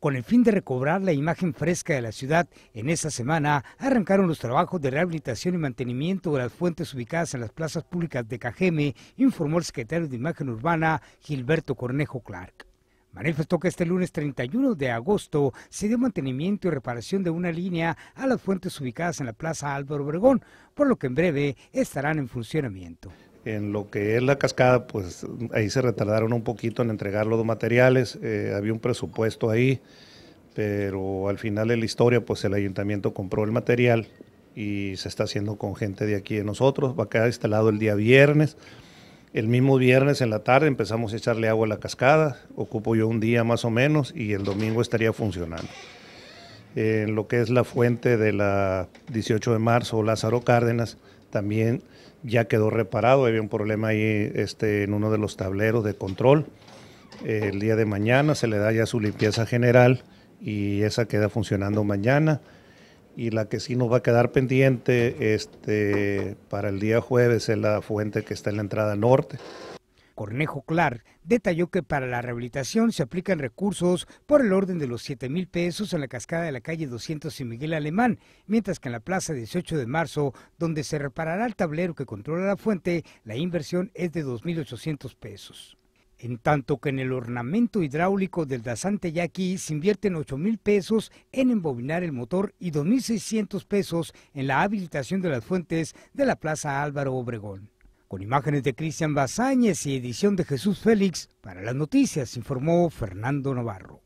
Con el fin de recobrar la imagen fresca de la ciudad, en esta semana arrancaron los trabajos de rehabilitación y mantenimiento de las fuentes ubicadas en las plazas públicas de Cajeme, informó el secretario de Imagen Urbana, Gilberto Cornejo Clark. Manifestó que este lunes 31 de agosto se dio mantenimiento y reparación de una línea a las fuentes ubicadas en la Plaza Álvaro Obregón, por lo que en breve estarán en funcionamiento. En lo que es la cascada, pues ahí se retardaron un poquito en entregar los materiales, eh, había un presupuesto ahí, pero al final de la historia, pues el ayuntamiento compró el material y se está haciendo con gente de aquí de nosotros, va a quedar instalado el día viernes. El mismo viernes en la tarde empezamos a echarle agua a la cascada, ocupo yo un día más o menos y el domingo estaría funcionando en lo que es la fuente de la 18 de marzo, Lázaro Cárdenas, también ya quedó reparado. Había un problema ahí este, en uno de los tableros de control. el día de mañana se le da ya su limpieza general y esa queda funcionando mañana. Y la que sí nos va a quedar pendiente este, para el día jueves es la fuente que está en la entrada norte. Cornejo Clark detalló que para la rehabilitación se aplican recursos por el orden de los 7 mil pesos en la cascada de la calle 200 y Miguel Alemán, mientras que en la plaza 18 de marzo, donde se reparará el tablero que controla la fuente, la inversión es de 2.800 pesos. En tanto que en el ornamento hidráulico del Dasante Yaqui se invierten 8 mil pesos en embobinar el motor y 2.600 pesos en la habilitación de las fuentes de la Plaza Álvaro Obregón. Con imágenes de Cristian Bazáñez y edición de Jesús Félix, para las noticias informó Fernando Navarro.